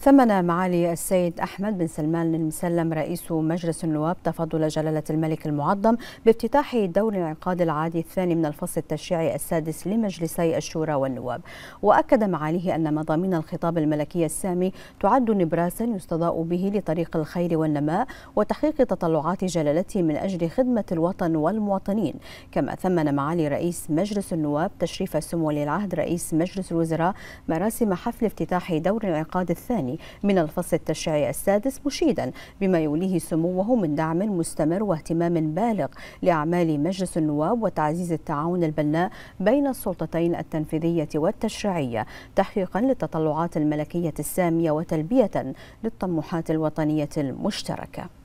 ثمن معالي السيد أحمد بن سلمان المسلم رئيس مجلس النواب تفضل جلالة الملك المعظم بافتتاح دور الانعقاد العادي الثاني من الفصل التشريعي السادس لمجلسي الشورى والنواب وأكد معاليه أن مضامين الخطاب الملكي السامي تعد نبراسا يستضاء به لطريق الخير والنماء وتحقيق تطلعات جلالته من أجل خدمة الوطن والمواطنين كما ثمن معالي رئيس مجلس النواب تشريف سمو ولي العهد رئيس مجلس الوزراء مراسم حفل افتتاح دور الانعقاد الثاني الثاني من الفصل التشريعي السادس مشيدا بما يوليه سموه من دعم مستمر واهتمام بالغ لأعمال مجلس النواب وتعزيز التعاون البناء بين السلطتين التنفيذية والتشريعية تحقيقا للتطلعات الملكية السامية وتلبية للطموحات الوطنية المشتركة